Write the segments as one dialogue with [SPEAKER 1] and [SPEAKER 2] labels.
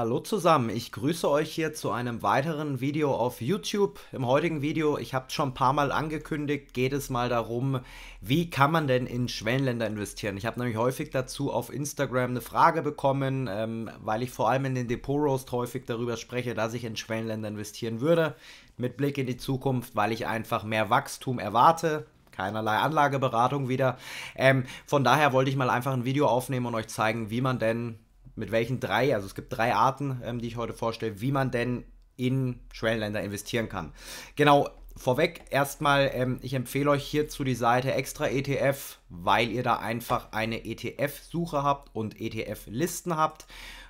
[SPEAKER 1] Hallo zusammen, ich grüße euch hier zu einem weiteren Video auf YouTube. Im heutigen Video, ich habe es schon ein paar Mal angekündigt, geht es mal darum, wie kann man denn in Schwellenländer investieren. Ich habe nämlich häufig dazu auf Instagram eine Frage bekommen, ähm, weil ich vor allem in den Depot-Roast häufig darüber spreche, dass ich in Schwellenländer investieren würde, mit Blick in die Zukunft, weil ich einfach mehr Wachstum erwarte, keinerlei Anlageberatung wieder. Ähm, von daher wollte ich mal einfach ein Video aufnehmen und euch zeigen, wie man denn mit welchen drei, also es gibt drei Arten, ähm, die ich heute vorstelle, wie man denn in Schwellenländer investieren kann. Genau, vorweg erstmal, ähm, ich empfehle euch hierzu die Seite extra ETF, weil ihr da einfach eine ETF-Suche habt und ETF-Listen habt,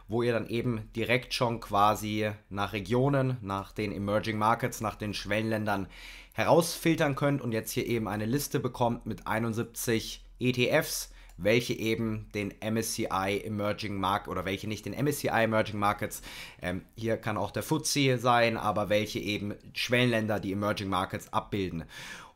[SPEAKER 1] wo ihr dann eben direkt schon quasi nach Regionen, nach den Emerging Markets, nach den Schwellenländern herausfiltern könnt und jetzt hier eben eine Liste bekommt mit 71 ETFs welche eben den MSCI Emerging Market oder welche nicht den MSCI Emerging Markets, ähm, hier kann auch der FTSE sein, aber welche eben Schwellenländer die Emerging Markets abbilden.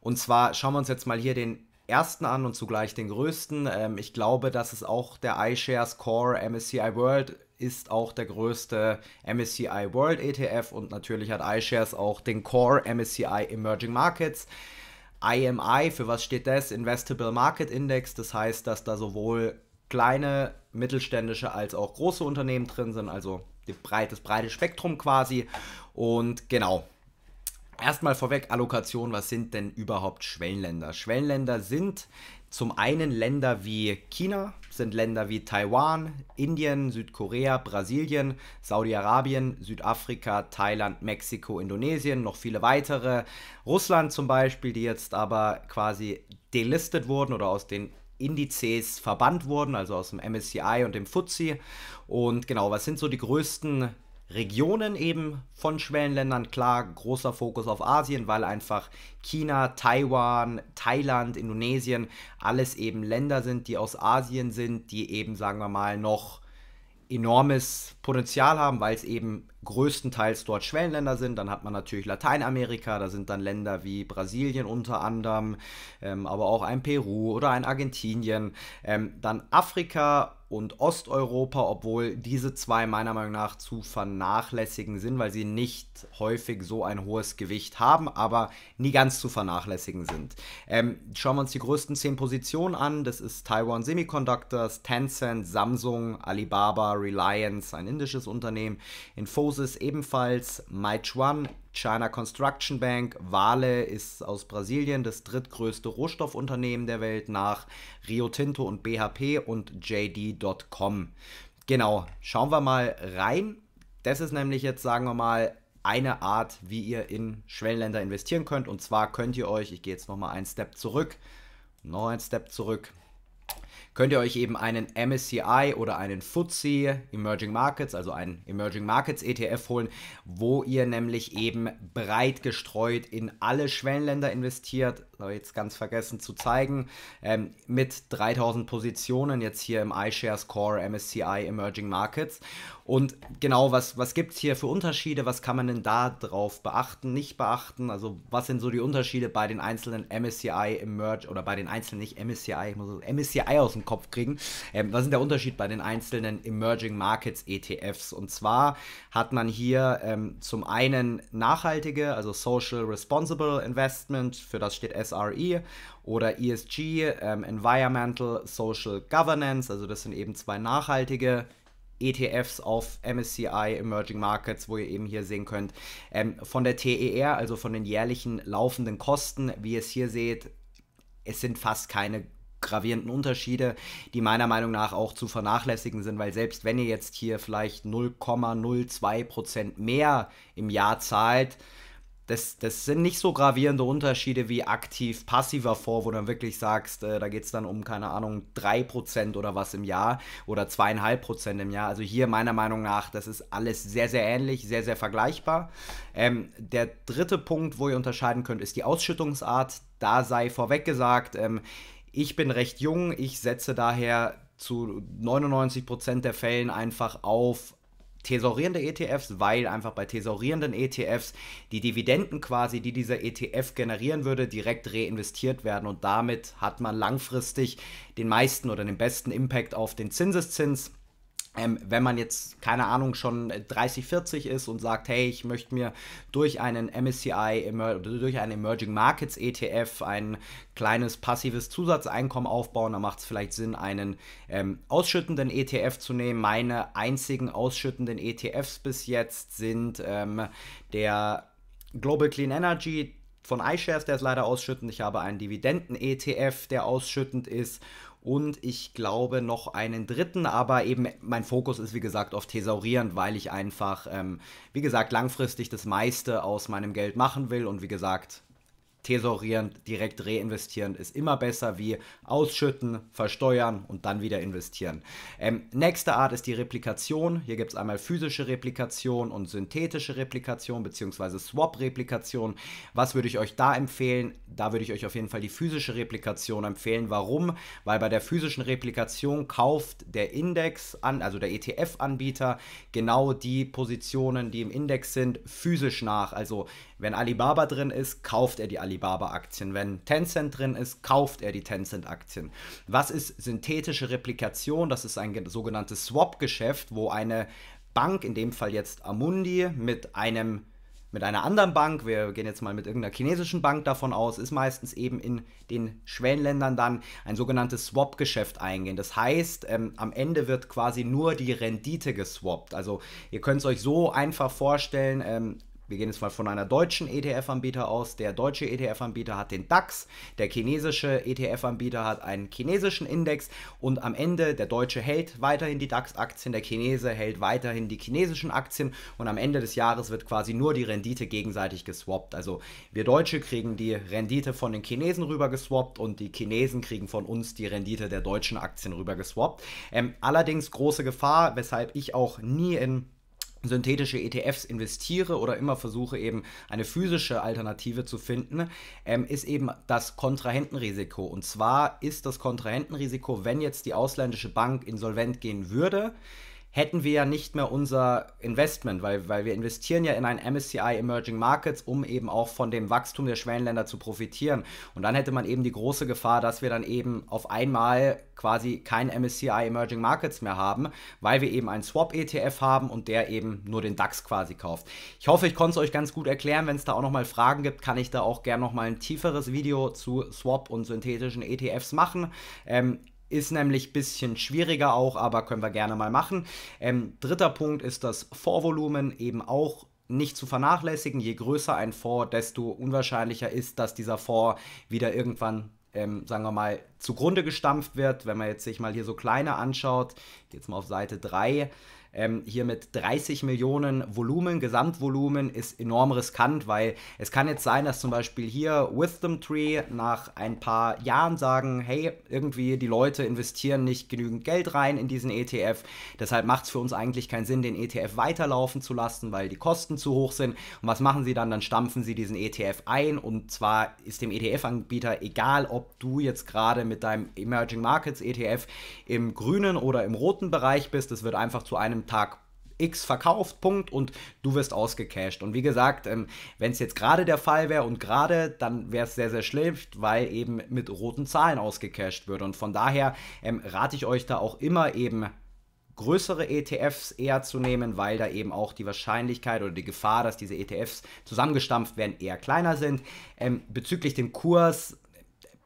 [SPEAKER 1] Und zwar schauen wir uns jetzt mal hier den ersten an und zugleich den größten. Ähm, ich glaube, dass es auch der iShares Core MSCI World ist auch der größte MSCI World ETF und natürlich hat iShares auch den Core MSCI Emerging Markets. IMI, für was steht das? Investable Market Index. Das heißt, dass da sowohl kleine, mittelständische als auch große Unternehmen drin sind, also das breite Spektrum quasi. Und genau, erstmal vorweg Allokation, was sind denn überhaupt Schwellenländer? Schwellenländer sind zum einen Länder wie China, sind Länder wie Taiwan, Indien, Südkorea, Brasilien, Saudi-Arabien, Südafrika, Thailand, Mexiko, Indonesien, noch viele weitere. Russland zum Beispiel, die jetzt aber quasi delistet wurden oder aus den Indizes verbannt wurden, also aus dem MSCI und dem FTSE. Und genau, was sind so die größten Regionen eben von Schwellenländern. Klar, großer Fokus auf Asien, weil einfach China, Taiwan, Thailand, Indonesien alles eben Länder sind, die aus Asien sind, die eben, sagen wir mal, noch enormes Potenzial haben, weil es eben größtenteils dort Schwellenländer sind. Dann hat man natürlich Lateinamerika, da sind dann Länder wie Brasilien unter anderem, ähm, aber auch ein Peru oder ein Argentinien. Ähm, dann Afrika und Osteuropa, obwohl diese zwei meiner Meinung nach zu vernachlässigen sind, weil sie nicht häufig so ein hohes Gewicht haben, aber nie ganz zu vernachlässigen sind. Ähm, schauen wir uns die größten zehn Positionen an. Das ist Taiwan Semiconductors, Tencent, Samsung, Alibaba, Reliance, ein indisches Unternehmen, Infosys ebenfalls, Meituan, China Construction Bank. Vale ist aus Brasilien das drittgrößte Rohstoffunternehmen der Welt nach Rio Tinto und BHP und JD.com. Genau, schauen wir mal rein. Das ist nämlich jetzt, sagen wir mal, eine Art, wie ihr in Schwellenländer investieren könnt. Und zwar könnt ihr euch, ich gehe jetzt nochmal einen Step zurück, noch einen Step zurück, könnt ihr euch eben einen MSCI oder einen FTSE Emerging Markets, also einen Emerging Markets ETF holen, wo ihr nämlich eben breit gestreut in alle Schwellenländer investiert, habe jetzt ganz vergessen zu zeigen, ähm, mit 3000 Positionen jetzt hier im iShares Core MSCI Emerging Markets. Und genau, was, was gibt es hier für Unterschiede? Was kann man denn da drauf beachten, nicht beachten? Also, was sind so die Unterschiede bei den einzelnen MSCI Emerge oder bei den einzelnen, nicht MSCI, ich muss MSCI aus dem Kopf kriegen. Ähm, was ist der Unterschied bei den einzelnen Emerging Markets ETFs? Und zwar hat man hier ähm, zum einen nachhaltige, also Social Responsible Investment, für das steht SRE oder ESG, ähm, Environmental Social Governance. Also das sind eben zwei nachhaltige ETFs auf MSCI Emerging Markets, wo ihr eben hier sehen könnt, ähm, von der TER, also von den jährlichen laufenden Kosten, wie ihr es hier seht, es sind fast keine gravierenden Unterschiede, die meiner Meinung nach auch zu vernachlässigen sind, weil selbst wenn ihr jetzt hier vielleicht 0,02% mehr im Jahr zahlt, das, das sind nicht so gravierende Unterschiede wie aktiv passiver Fonds, wo du dann wirklich sagst, äh, da geht es dann um, keine Ahnung, 3% oder was im Jahr oder 2,5% im Jahr. Also hier meiner Meinung nach, das ist alles sehr, sehr ähnlich, sehr, sehr vergleichbar. Ähm, der dritte Punkt, wo ihr unterscheiden könnt, ist die Ausschüttungsart. Da sei vorweg gesagt, ähm, ich bin recht jung, ich setze daher zu 99% der Fällen einfach auf thesaurierende ETFs, weil einfach bei thesaurierenden ETFs die Dividenden quasi, die dieser ETF generieren würde, direkt reinvestiert werden und damit hat man langfristig den meisten oder den besten Impact auf den Zinseszins ähm, wenn man jetzt, keine Ahnung, schon 30, äh, 40 ist und sagt, hey, ich möchte mir durch einen MSCI, durch einen Emerging Markets ETF ein kleines passives Zusatzeinkommen aufbauen, dann macht es vielleicht Sinn, einen ähm, ausschüttenden ETF zu nehmen. Meine einzigen ausschüttenden ETFs bis jetzt sind ähm, der Global Clean Energy von iShares, der ist leider ausschüttend. Ich habe einen Dividenden-ETF, der ausschüttend ist und ich glaube noch einen dritten, aber eben mein Fokus ist wie gesagt auf thesaurierend, weil ich einfach, ähm, wie gesagt, langfristig das meiste aus meinem Geld machen will und wie gesagt, Thesaurieren, direkt reinvestieren ist immer besser wie ausschütten, versteuern und dann wieder investieren. Ähm, nächste Art ist die Replikation. Hier gibt es einmal physische Replikation und synthetische Replikation bzw. Swap-Replikation. Was würde ich euch da empfehlen? Da würde ich euch auf jeden Fall die physische Replikation empfehlen. Warum? Weil bei der physischen Replikation kauft der Index an, also der ETF-Anbieter, genau die Positionen, die im Index sind, physisch nach. Also wenn Alibaba drin ist, kauft er die Alibaba. Alibaba-Aktien. Wenn Tencent drin ist, kauft er die Tencent-Aktien. Was ist synthetische Replikation? Das ist ein sogenanntes Swap-Geschäft, wo eine Bank, in dem Fall jetzt Amundi, mit einem mit einer anderen Bank, wir gehen jetzt mal mit irgendeiner chinesischen Bank davon aus, ist meistens eben in den Schwellenländern dann ein sogenanntes Swap-Geschäft eingehen. Das heißt, ähm, am Ende wird quasi nur die Rendite geswappt. Also ihr könnt es euch so einfach vorstellen, ähm, wir gehen jetzt mal von einer deutschen ETF-Anbieter aus. Der deutsche ETF-Anbieter hat den DAX, der chinesische ETF-Anbieter hat einen chinesischen Index und am Ende der Deutsche hält weiterhin die DAX-Aktien, der Chinese hält weiterhin die chinesischen Aktien und am Ende des Jahres wird quasi nur die Rendite gegenseitig geswappt. Also wir Deutsche kriegen die Rendite von den Chinesen rüber geswappt und die Chinesen kriegen von uns die Rendite der deutschen Aktien rüber geswappt. Ähm, allerdings große Gefahr, weshalb ich auch nie in synthetische ETFs investiere oder immer versuche eben eine physische Alternative zu finden, ähm, ist eben das Kontrahentenrisiko. Und zwar ist das Kontrahentenrisiko, wenn jetzt die ausländische Bank insolvent gehen würde, hätten wir ja nicht mehr unser Investment, weil, weil wir investieren ja in ein MSCI Emerging Markets, um eben auch von dem Wachstum der Schwellenländer zu profitieren. Und dann hätte man eben die große Gefahr, dass wir dann eben auf einmal quasi kein MSCI Emerging Markets mehr haben, weil wir eben einen Swap-ETF haben und der eben nur den DAX quasi kauft. Ich hoffe, ich konnte es euch ganz gut erklären. Wenn es da auch nochmal Fragen gibt, kann ich da auch gerne nochmal ein tieferes Video zu Swap und synthetischen ETFs machen. Ähm, ist nämlich ein bisschen schwieriger auch, aber können wir gerne mal machen. Ähm, dritter Punkt ist das Vorvolumen, eben auch nicht zu vernachlässigen. Je größer ein Fonds, desto unwahrscheinlicher ist, dass dieser Fonds wieder irgendwann, ähm, sagen wir mal, zugrunde gestampft wird. Wenn man jetzt sich mal hier so kleine anschaut, geht jetzt mal auf Seite 3, ähm, hier mit 30 Millionen Volumen, Gesamtvolumen ist enorm riskant, weil es kann jetzt sein, dass zum Beispiel hier Wisdom Tree nach ein paar Jahren sagen, hey, irgendwie die Leute investieren nicht genügend Geld rein in diesen ETF, deshalb macht es für uns eigentlich keinen Sinn, den ETF weiterlaufen zu lassen, weil die Kosten zu hoch sind. Und was machen sie dann? Dann stampfen sie diesen ETF ein und zwar ist dem ETF-Anbieter egal, ob du jetzt gerade mit deinem Emerging Markets ETF im grünen oder im roten Bereich bist, das wird einfach zu einem Tag X verkauft, Punkt, und du wirst ausgecashed. Und wie gesagt, ähm, wenn es jetzt gerade der Fall wäre und gerade, dann wäre es sehr, sehr schlecht, weil eben mit roten Zahlen ausgecashed wird. Und von daher ähm, rate ich euch da auch immer eben größere ETFs eher zu nehmen, weil da eben auch die Wahrscheinlichkeit oder die Gefahr, dass diese ETFs zusammengestampft werden, eher kleiner sind. Ähm, bezüglich dem Kurs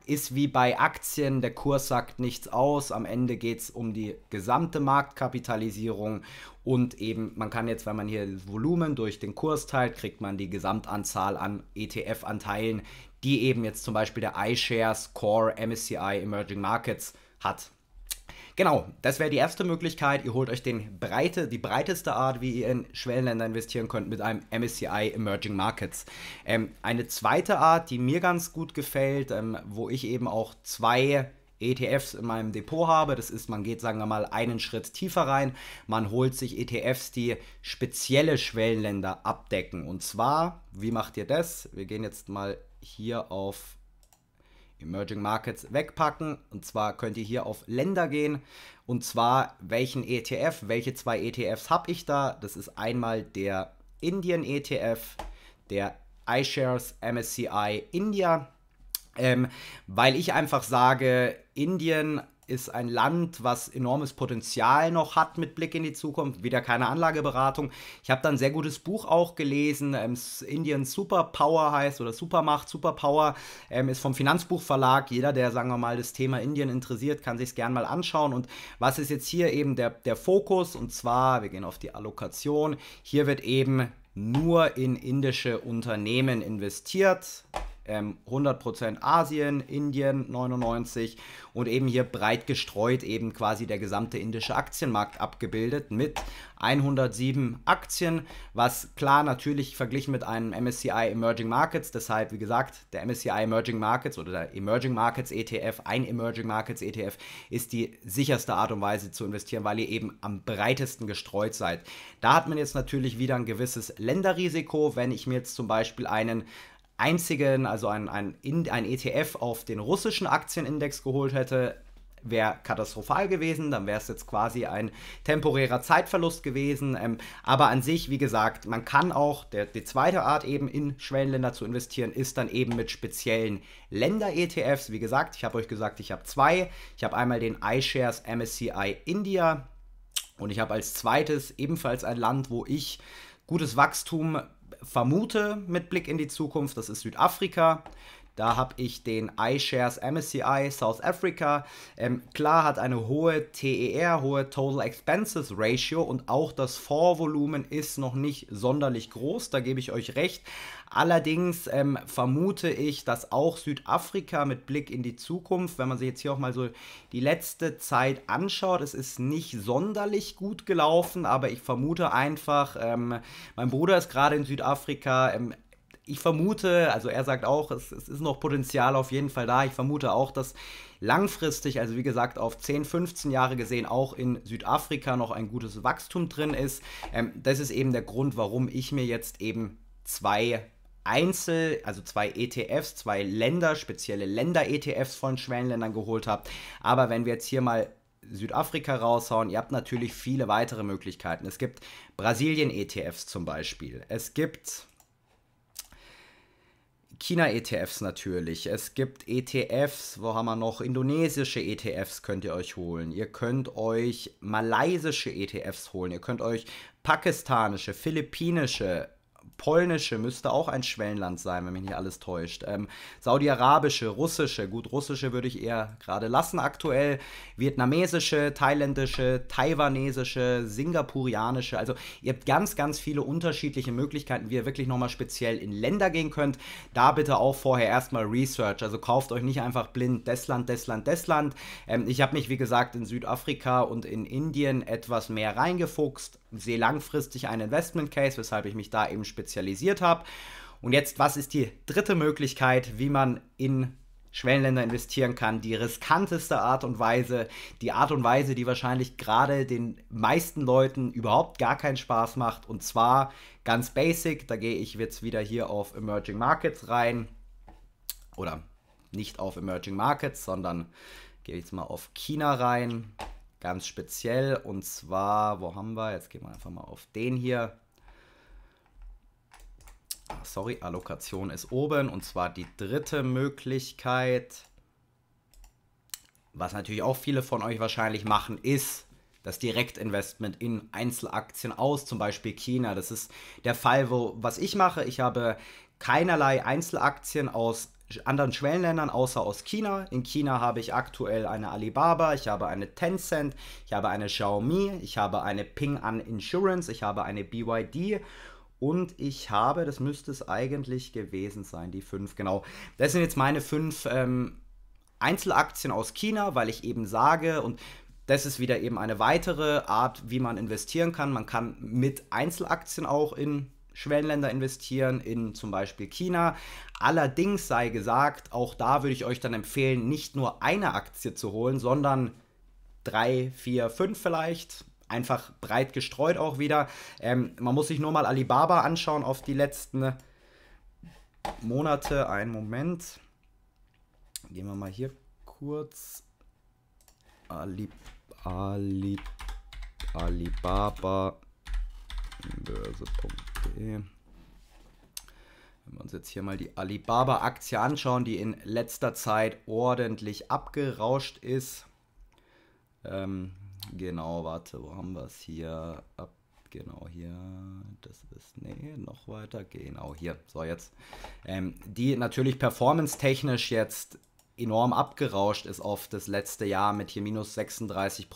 [SPEAKER 1] ist wie bei Aktien, der Kurs sagt nichts aus, am Ende geht es um die gesamte Marktkapitalisierung und eben, man kann jetzt, wenn man hier das Volumen durch den Kurs teilt, kriegt man die Gesamtanzahl an ETF-Anteilen, die eben jetzt zum Beispiel der iShares Core MSCI Emerging Markets hat. Genau, das wäre die erste Möglichkeit. Ihr holt euch den breite, die breiteste Art, wie ihr in Schwellenländer investieren könnt, mit einem MSCI Emerging Markets. Ähm, eine zweite Art, die mir ganz gut gefällt, ähm, wo ich eben auch zwei ETFs in meinem Depot habe. Das ist, man geht, sagen wir mal, einen Schritt tiefer rein. Man holt sich ETFs, die spezielle Schwellenländer abdecken. Und zwar, wie macht ihr das? Wir gehen jetzt mal hier auf Emerging Markets wegpacken. Und zwar könnt ihr hier auf Länder gehen. Und zwar welchen ETF, welche zwei ETFs habe ich da? Das ist einmal der Indian ETF, der iShares MSCI India. Ähm, weil ich einfach sage, Indien ist ein Land, was enormes Potenzial noch hat mit Blick in die Zukunft. Wieder keine Anlageberatung. Ich habe dann ein sehr gutes Buch auch gelesen. Ähm, Indian Superpower heißt oder Supermacht, Superpower. Ähm, ist vom Finanzbuchverlag. Jeder, der, sagen wir mal, das Thema Indien interessiert, kann sich es gerne mal anschauen. Und was ist jetzt hier eben der, der Fokus? Und zwar, wir gehen auf die Allokation. Hier wird eben nur in indische Unternehmen investiert ähm, 100% Asien, Indien 99 und eben hier breit gestreut eben quasi der gesamte indische Aktienmarkt abgebildet mit 107 Aktien, was klar natürlich verglichen mit einem MSCI Emerging Markets, deshalb wie gesagt, der MSCI Emerging Markets oder der Emerging Markets ETF, ein Emerging Markets ETF ist die sicherste Art und Weise zu investieren, weil ihr eben am breitesten gestreut seid. Da hat man jetzt natürlich wieder ein gewisses Länderrisiko, wenn ich mir jetzt zum Beispiel einen einzigen, also ein, ein, ein ETF auf den russischen Aktienindex geholt hätte, wäre katastrophal gewesen, dann wäre es jetzt quasi ein temporärer Zeitverlust gewesen. Ähm, aber an sich, wie gesagt, man kann auch, der, die zweite Art eben in Schwellenländer zu investieren, ist dann eben mit speziellen Länder-ETFs. Wie gesagt, ich habe euch gesagt, ich habe zwei. Ich habe einmal den iShares MSCI India und ich habe als zweites ebenfalls ein Land, wo ich gutes Wachstum vermute mit Blick in die Zukunft, das ist Südafrika. Da habe ich den iShares MSCI South Africa. Ähm, klar hat eine hohe TER, hohe Total Expenses Ratio und auch das Vorvolumen ist noch nicht sonderlich groß, da gebe ich euch recht. Allerdings ähm, vermute ich, dass auch Südafrika mit Blick in die Zukunft, wenn man sich jetzt hier auch mal so die letzte Zeit anschaut, es ist nicht sonderlich gut gelaufen, aber ich vermute einfach, ähm, mein Bruder ist gerade in Südafrika, ähm, ich vermute, also er sagt auch, es, es, ist noch Potenzial auf jeden Fall da. Ich vermute auch, dass langfristig, also wie gesagt, auf 10, 15 Jahre gesehen, auch in Südafrika noch ein gutes Wachstum drin ist. Ähm, das ist eben der Grund, warum ich mir jetzt eben zwei Einzel, also zwei ETFs, zwei Länder, spezielle Länder-ETFs von Schwellenländern geholt habe. Aber wenn wir jetzt hier mal Südafrika raushauen. Ihr habt natürlich viele weitere Möglichkeiten. Es gibt Brasilien-ETFs zum Beispiel. Es gibt China-ETFs natürlich. Es gibt ETFs, wo haben wir noch? Indonesische ETFs könnt ihr euch holen. Ihr könnt euch malaysische ETFs holen. Ihr könnt euch pakistanische, philippinische polnische müsste auch ein Schwellenland sein, wenn mich nicht alles täuscht. Ähm, Saudi-arabische, russische, gut, russische würde ich eher gerade lassen aktuell. Vietnamesische, thailändische, taiwanesische, singapurianische. Also ihr habt ganz, ganz viele unterschiedliche Möglichkeiten, wie ihr wirklich nochmal speziell in Länder gehen könnt. Da bitte auch vorher erstmal Research. Also kauft euch nicht einfach blind das Land, das Land, das Land. Ähm, ich habe mich, wie gesagt, in Südafrika und in Indien etwas mehr reingefuchst sehe langfristig einen Investment Case, weshalb ich mich da eben spezialisiert habe. Und jetzt, was ist die dritte Möglichkeit, wie man in Schwellenländer investieren kann? Die riskanteste Art und Weise, die Art und Weise, die wahrscheinlich gerade den meisten Leuten überhaupt gar keinen Spaß macht. Und zwar ganz basic, da gehe ich jetzt wieder hier auf Emerging Markets rein. Oder nicht auf Emerging Markets, sondern gehe jetzt mal auf China rein ganz speziell. Und zwar, wo haben wir? Jetzt gehen wir einfach mal auf den hier. Ah, sorry, Allokation ist oben. Und zwar die dritte Möglichkeit, was natürlich auch viele von euch wahrscheinlich machen, ist das Direktinvestment in Einzelaktien aus, zum Beispiel China. Das ist der Fall, wo was ich mache. Ich habe keinerlei Einzelaktien aus anderen Schwellenländern außer aus China. In China habe ich aktuell eine Alibaba, ich habe eine Tencent, ich habe eine Xiaomi, ich habe eine Ping An Insurance, ich habe eine BYD und ich habe, das müsste es eigentlich gewesen sein, die fünf, genau. Das sind jetzt meine fünf ähm, Einzelaktien aus China, weil ich eben sage und das ist wieder eben eine weitere Art, wie man investieren kann. Man kann mit Einzelaktien auch in Schwellenländer investieren, in zum Beispiel China. Allerdings sei gesagt, auch da würde ich euch dann empfehlen, nicht nur eine Aktie zu holen, sondern drei, vier, fünf vielleicht. Einfach breit gestreut auch wieder. Ähm, man muss sich nur mal Alibaba anschauen auf die letzten Monate. Einen Moment. Gehen wir mal hier kurz. Alib, Alib, Alibaba Börse. Wenn wir uns jetzt hier mal die Alibaba-Aktie anschauen, die in letzter Zeit ordentlich abgerauscht ist. Ähm, genau, warte, wo haben wir es hier? Ab, genau hier, das ist, nee, noch weiter, genau hier, so jetzt. Ähm, die natürlich performance-technisch jetzt enorm abgerauscht ist auf das letzte Jahr mit hier minus 36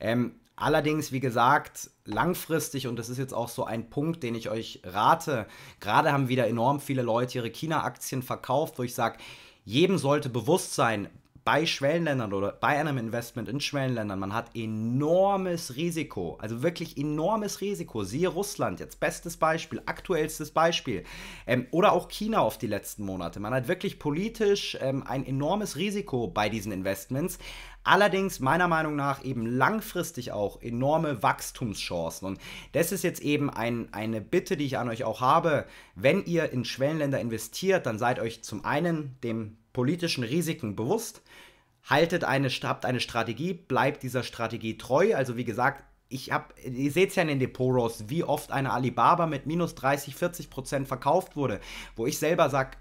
[SPEAKER 1] Ähm, Allerdings, wie gesagt, langfristig, und das ist jetzt auch so ein Punkt, den ich euch rate, gerade haben wieder enorm viele Leute ihre China-Aktien verkauft, wo ich sage, jedem sollte bewusst sein, bei Schwellenländern oder bei einem Investment in Schwellenländern, man hat enormes Risiko, also wirklich enormes Risiko. Siehe Russland, jetzt bestes Beispiel, aktuellstes Beispiel. Ähm, oder auch China auf die letzten Monate. Man hat wirklich politisch ähm, ein enormes Risiko bei diesen Investments. Allerdings meiner Meinung nach eben langfristig auch enorme Wachstumschancen. Und das ist jetzt eben ein, eine Bitte, die ich an euch auch habe. Wenn ihr in Schwellenländer investiert, dann seid euch zum einen dem politischen Risiken bewusst, haltet eine, habt eine Strategie, bleibt dieser Strategie treu. Also wie gesagt, ich hab, ihr seht es ja in den Depots, wie oft eine Alibaba mit minus 30, 40 Prozent verkauft wurde, wo ich selber sage,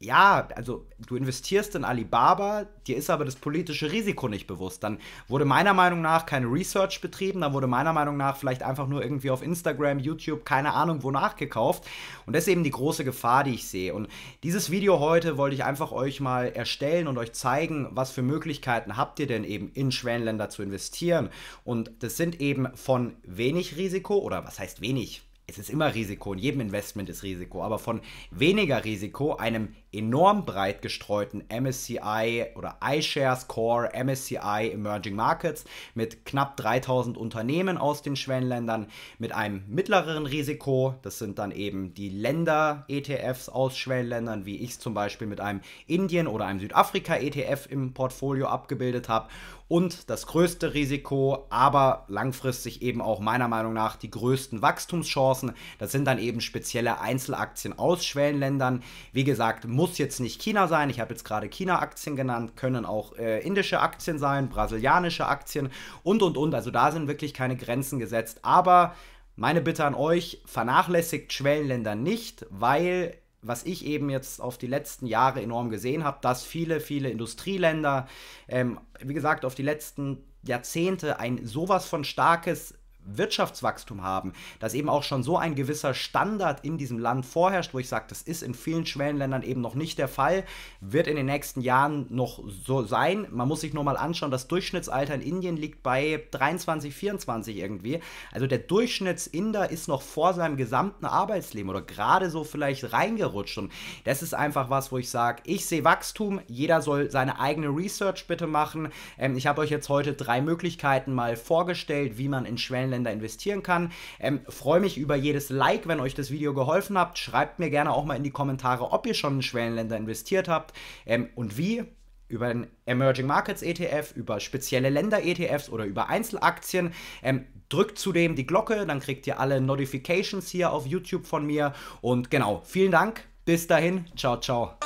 [SPEAKER 1] ja, also du investierst in Alibaba, dir ist aber das politische Risiko nicht bewusst. Dann wurde meiner Meinung nach keine Research betrieben, dann wurde meiner Meinung nach vielleicht einfach nur irgendwie auf Instagram, YouTube, keine Ahnung wo nachgekauft. Und das ist eben die große Gefahr, die ich sehe. Und dieses Video heute wollte ich einfach euch mal erstellen und euch zeigen, was für Möglichkeiten habt ihr denn eben in Schwellenländer zu investieren. Und das sind eben von wenig Risiko oder was heißt wenig? es ist immer Risiko, in jedem Investment ist Risiko, aber von weniger Risiko, einem enorm breit gestreuten MSCI oder iShares Core MSCI Emerging Markets mit knapp 3000 Unternehmen aus den Schwellenländern mit einem mittleren Risiko. Das sind dann eben die Länder-ETFs aus Schwellenländern, wie ich es zum Beispiel mit einem Indien- oder einem Südafrika-ETF im Portfolio abgebildet habe. Und das größte Risiko, aber langfristig eben auch meiner Meinung nach die größten Wachstumschancen, das sind dann eben spezielle Einzelaktien aus Schwellenländern. Wie gesagt, muss jetzt nicht China sein. Ich habe jetzt gerade China-Aktien genannt, können auch äh, indische Aktien sein, brasilianische Aktien und, und, und. Also da sind wirklich keine Grenzen gesetzt. Aber meine Bitte an euch, vernachlässigt Schwellenländer nicht, weil was ich eben jetzt auf die letzten Jahre enorm gesehen habe, dass viele, viele Industrieländer, ähm, wie gesagt, auf die letzten Jahrzehnte ein sowas von starkes Wirtschaftswachstum haben, dass eben auch schon so ein gewisser Standard in diesem Land vorherrscht, wo ich sage, das ist in vielen Schwellenländern eben noch nicht der Fall, wird in den nächsten Jahren noch so sein. Man muss sich nur mal anschauen, das Durchschnittsalter in Indien liegt bei 23, 24 irgendwie. Also der Durchschnittsinder ist noch vor seinem gesamten Arbeitsleben oder gerade so vielleicht reingerutscht. Und das ist einfach was, wo ich sage, ich sehe Wachstum, jeder soll seine eigene Research bitte machen. Ähm, ich habe euch jetzt heute drei Möglichkeiten mal vorgestellt, wie man in Schwellenländern Wochenende investieren kann. Ähm, Freue mich über jedes Like, wenn euch das Video geholfen hat. Schreibt mir gerne auch mal in die Kommentare, ob ihr schon in Schwellenländer investiert habt ähm, und wie über den Emerging Markets ETF, über spezielle Länder-ETFs oder über Einzelaktien. Ähm, drückt zudem die Glocke, dann kriegt ihr alle Notifications hier auf YouTube von mir. Und genau, vielen Dank. Bis dahin, ciao, ciao.